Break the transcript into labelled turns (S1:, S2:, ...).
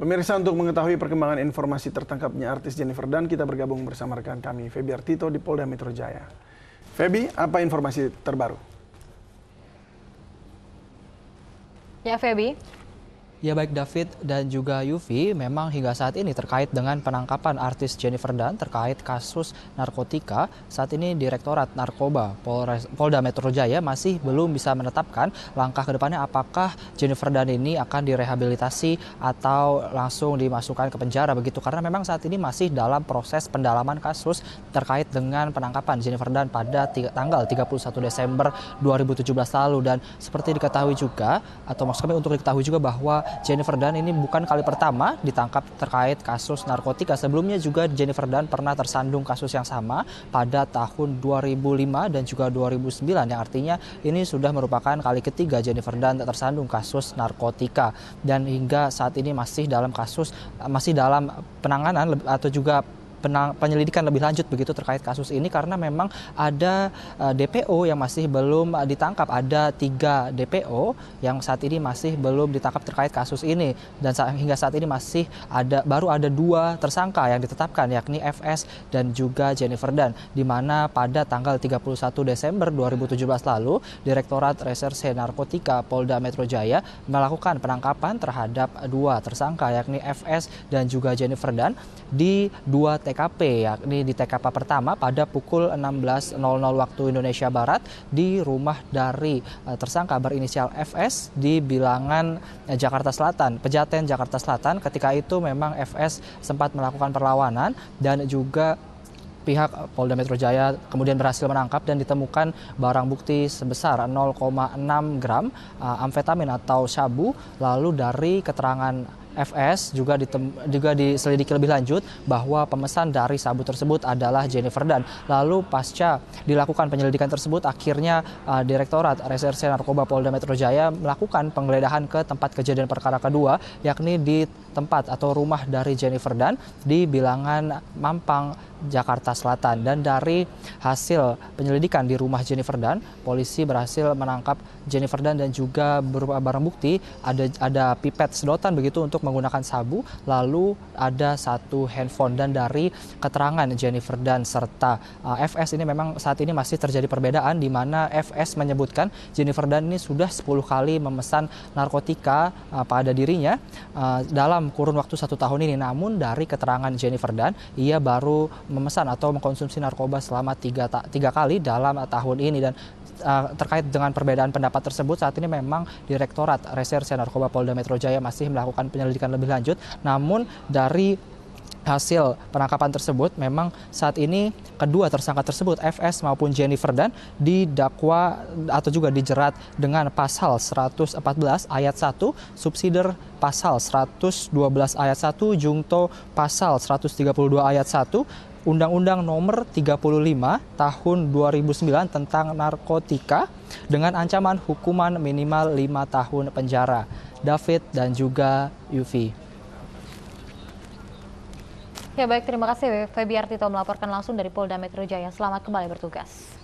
S1: Pemirsa untuk mengetahui perkembangan informasi tertangkapnya artis Jennifer Dan, kita bergabung bersama rekan kami Febi Artito di Polda Metro Jaya. Febi, apa informasi terbaru? Ya Febi, Ya baik David dan juga Yufi, memang hingga saat ini terkait dengan penangkapan artis Jennifer Dunn terkait kasus narkotika, saat ini Direktorat Narkoba Polres, Polda Metro Jaya masih belum bisa menetapkan langkah kedepannya apakah Jennifer Dunn ini akan direhabilitasi atau langsung dimasukkan ke penjara begitu karena memang saat ini masih dalam proses pendalaman kasus terkait dengan penangkapan Jennifer Dunn pada tanggal 31 Desember 2017 lalu dan seperti diketahui juga atau maksud kami untuk diketahui juga bahwa Jennifer Dunn ini bukan kali pertama ditangkap terkait kasus narkotika. Sebelumnya juga Jennifer Dunn pernah tersandung kasus yang sama pada tahun 2005 dan juga 2009 yang artinya ini sudah merupakan kali ketiga Jennifer Dunn tersandung kasus narkotika dan hingga saat ini masih dalam kasus masih dalam penanganan atau juga penang, penyelidikan lebih lanjut begitu terkait kasus ini karena memang ada uh, eh, DPO yang masih belum ditangkap. Ada tiga DPO yang saat ini masih belum ditangkap terkait kasus ini dan saat, hingga saat ini masih ada baru ada dua tersangka yang ditetapkan yakni FS dan juga Jennifer Dan di mana pada tanggal 31 Desember 2017 lalu Direktorat Reserse Narkotika Polda Metro Jaya melakukan penangkapan terhadap dua tersangka yakni FS dan juga Jennifer Dan di dua TKP yakni di TKP pertama pada pukul 16.00 waktu Indonesia Barat di rumah dari eh, tersangka berinisial FS di bilangan eh, Jakarta Selatan, Pejaten Jakarta Selatan. Ketika itu memang FS sempat melakukan perlawanan dan juga pihak Polda Metro Jaya kemudian berhasil menangkap dan ditemukan barang bukti sebesar 0,6 gram eh, amfetamin atau sabu lalu dari keterangan FS juga, ditem, juga diselidiki lebih lanjut bahwa pemesan dari sabu tersebut adalah Jennifer Dan. Lalu pasca dilakukan penyelidikan tersebut, akhirnya uh, Direktorat Reserse Narkoba Polda Metro Jaya melakukan penggeledahan ke tempat kejadian perkara kedua, yakni di tempat atau rumah dari Jennifer Dan di bilangan Mampang, Jakarta Selatan. Dan dari hasil penyelidikan di rumah Jennifer Dan, polisi berhasil menangkap Jennifer Dan dan juga berupa barang bukti ada ada pipet sedotan begitu untuk untuk menggunakan sabu, lalu ada satu handphone dan dari keterangan Jennifer dan serta uh, eh, FS ini memang saat ini masih terjadi perbedaan di mana FS menyebutkan Jennifer dan ini sudah 10 kali memesan narkotika uh, pada dirinya uh, dalam kurun waktu satu tahun ini. Namun dari keterangan Jennifer dan ia baru memesan atau mengkonsumsi narkoba selama tiga, tiga kali dalam tahun ini dan Eh, terkait dengan perbedaan pendapat tersebut saat ini memang Direktorat Reserse Narkoba Polda Metro Jaya masih melakukan penyelidikan lebih lanjut. Namun dari hasil penangkapan tersebut memang saat ini kedua tersangka tersebut FS maupun Jennifer dan didakwa atau juga dijerat dengan pasal 114 ayat 1 subsider pasal 112 ayat 1 jungto pasal 132 ayat 1 Undang-Undang Nomor 35 Tahun 2009 tentang Narkotika dengan ancaman hukuman minimal 5 tahun penjara. David dan juga Yufi. Ya baik, terima kasih Febi Artito melaporkan langsung dari Polda Metro Jaya. Selamat kembali bertugas.